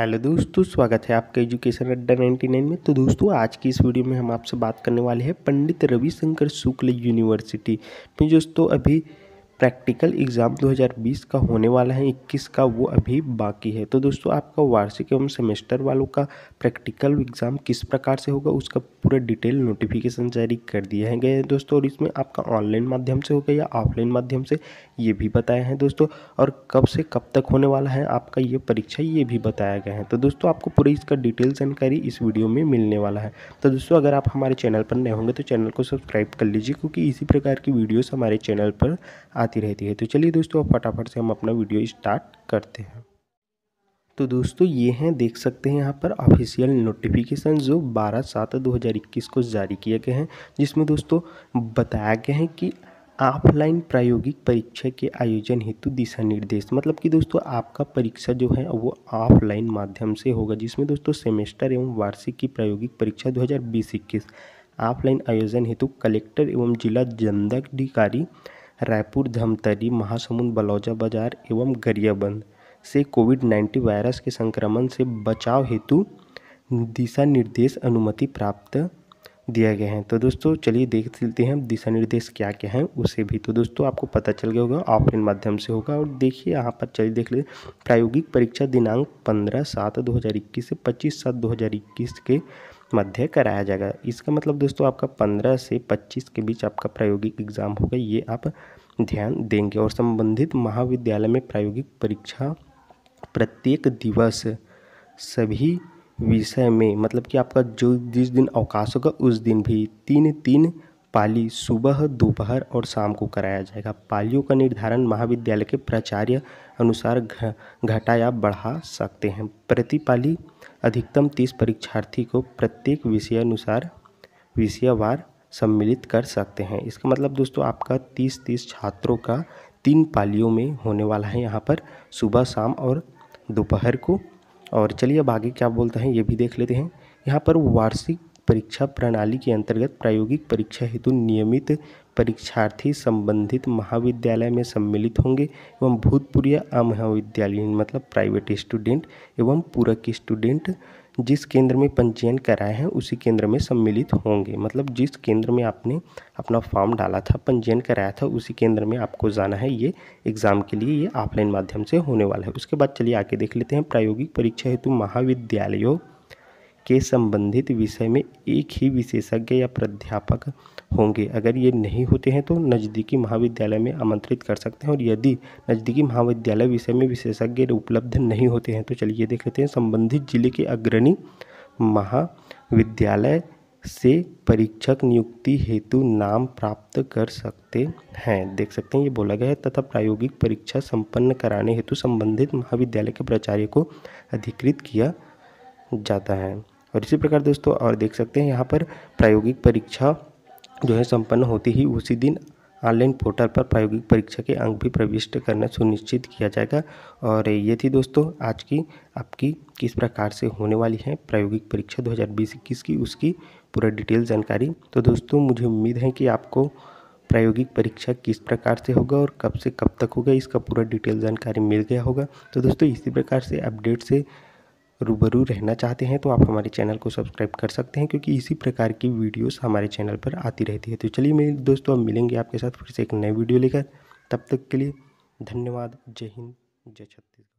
hello दोस्तों स्वागत है आपका एजुकेशन अड्डा 99 में तो दोस्तों आज की इस वीडियो में हम आपसे बात करने वाले हैं पंडित रविशंकर शुक्ल यूनिवर्सिटी में तो दोस्तों अभी प्रैक्टिकल एग्ज़ाम 2020 का होने वाला है 21 का वो अभी बाकी है तो दोस्तों आपका वार्षिक एवं सेमेस्टर वालों का प्रैक्टिकल एग्ज़ाम किस प्रकार से होगा उसका पूरा डिटेल नोटिफिकेशन जारी कर दिए हैं गए दोस्तों और इसमें आपका ऑनलाइन माध्यम से होगा या ऑफलाइन माध्यम से ये भी बताया है दोस्तों और कब से कब तक होने वाला है आपका ये परीक्षा ये भी बताया गया है तो दोस्तों आपको पूरी इसका डिटेल जानकारी इस वीडियो में मिलने वाला है तो दोस्तों अगर आप हमारे चैनल पर नए होंगे तो चैनल को सब्सक्राइब कर लीजिए क्योंकि इसी प्रकार की वीडियोज़ हमारे चैनल पर आ आती रहती है तो चलिए दोस्तों अब फटाफट से हम अपना वीडियो स्टार्ट करते हैं तो दोस्तों ये हैं देख सकते हैं यहाँ पर ऑफिशियल नोटिफिकेशन जो 12 सात 2021 को जारी किए गए हैं जिसमें दोस्तों बताया गया है कि ऑफलाइन प्रायोगिक परीक्षा के आयोजन हेतु दिशा निर्देश मतलब कि दोस्तों आपका परीक्षा जो है वो ऑफलाइन माध्यम से होगा जिसमें दोस्तों सेमेस्टर एवं वार्षिक की प्रायोगिक परीक्षा दो ऑफलाइन आयोजन हेतु कलेक्टर एवं जिला दंडाधिकारी रायपुर धमतरी महासमुंद बलौजा बाजार एवं गरियाबंद से कोविड नाइन्टीन वायरस के संक्रमण से बचाव हेतु दिशा निर्देश अनुमति प्राप्त दिया गया है तो दोस्तों चलिए देख लेते हैं दिशा निर्देश क्या क्या हैं उसे भी तो दोस्तों आपको पता चल गया होगा ऑफलाइन माध्यम से होगा और देखिए यहाँ पर चलिए देख ले प्रायोगिक परीक्षा दिनांक पंद्रह सात दो हज़ार इक्कीस से पच्चीस सात दो हज़ार इक्कीस के मध्य कराया जाएगा इसका मतलब दोस्तों आपका पंद्रह से पच्चीस के बीच आपका प्रायोगिक एग्ज़ाम होगा ये आप ध्यान देंगे और संबंधित महाविद्यालय में प्रायोगिक परीक्षा प्रत्येक दिवस सभी विषय में मतलब कि आपका जो जिस दिन अवकाश होगा उस दिन भी तीन तीन पाली सुबह दोपहर और शाम को कराया जाएगा पालियों का निर्धारण महाविद्यालय के प्राचार्य अनुसार घटा या बढ़ा सकते हैं प्रति पाली अधिकतम तीस परीक्षार्थी को प्रत्येक विषय अनुसार विषयवार सम्मिलित कर सकते हैं इसका मतलब दोस्तों आपका तीस तीस छात्रों का तीन पालियों में होने वाला है यहाँ पर सुबह शाम और दोपहर को और चलिए अब आगे क्या बोलते हैं ये भी देख लेते हैं यहाँ पर वार्षिक परीक्षा प्रणाली के अंतर्गत प्रायोगिक परीक्षा हेतु नियमित परीक्षार्थी संबंधित महाविद्यालय में सम्मिलित होंगे एवं भूतपूर्व महाविद्यालयीन मतलब प्राइवेट स्टूडेंट एवं पूरक स्टूडेंट जिस केंद्र में पंजीयन कराए हैं उसी केंद्र में सम्मिलित होंगे मतलब जिस केंद्र में आपने अपना फॉर्म डाला था पंजीयन कराया था उसी केंद्र में आपको जाना है ये एग्ज़ाम के लिए ये ऑफलाइन माध्यम से होने वाला है उसके बाद चलिए आके देख लेते हैं प्रायोगिक परीक्षा हेतु महाविद्यालयों के संबंधित विषय में एक ही विशेषज्ञ या प्राध्यापक होंगे अगर ये नहीं होते हैं तो नज़दीकी महाविद्यालय में आमंत्रित कर सकते हैं और यदि नज़दीकी महाविद्यालय विषय में विशेषज्ञ उपलब्ध नहीं होते हैं तो चलिए देख लेते हैं संबंधित जिले के अग्रणी महाविद्यालय से परीक्षक नियुक्ति हेतु नाम प्राप्त कर सकते हैं देख सकते हैं ये बोला गया है तथा प्रायोगिक परीक्षा संपन्न कराने हेतु संबंधित महाविद्यालय के प्राचार्य को अधिकृत किया जाता है और इसी प्रकार दोस्तों और देख सकते हैं यहाँ पर प्रायोगिक परीक्षा जो है संपन्न होती ही उसी दिन ऑनलाइन पोर्टल पर प्रायोगिक परीक्षा के अंक भी प्रविष्ट करना सुनिश्चित किया जाएगा और ये थी दोस्तों आज की आपकी किस प्रकार से होने वाली है प्रायोगिक परीक्षा 2020-21 की उसकी पूरा डिटेल जानकारी तो दोस्तों मुझे उम्मीद है कि आपको प्रायोगिक परीक्षा किस प्रकार से होगा और कब से कब तक होगा इसका पूरा डिटेल जानकारी मिल गया होगा तो दोस्तों इसी प्रकार से अपडेट से रूबरू रहना चाहते हैं तो आप हमारे चैनल को सब्सक्राइब कर सकते हैं क्योंकि इसी प्रकार की वीडियोस हमारे चैनल पर आती रहती है तो चलिए मेरे दोस्तों अब मिलेंगे आपके साथ फिर से एक नए वीडियो लेकर तब तक के लिए धन्यवाद जय हिंद जय छत्तीसगढ़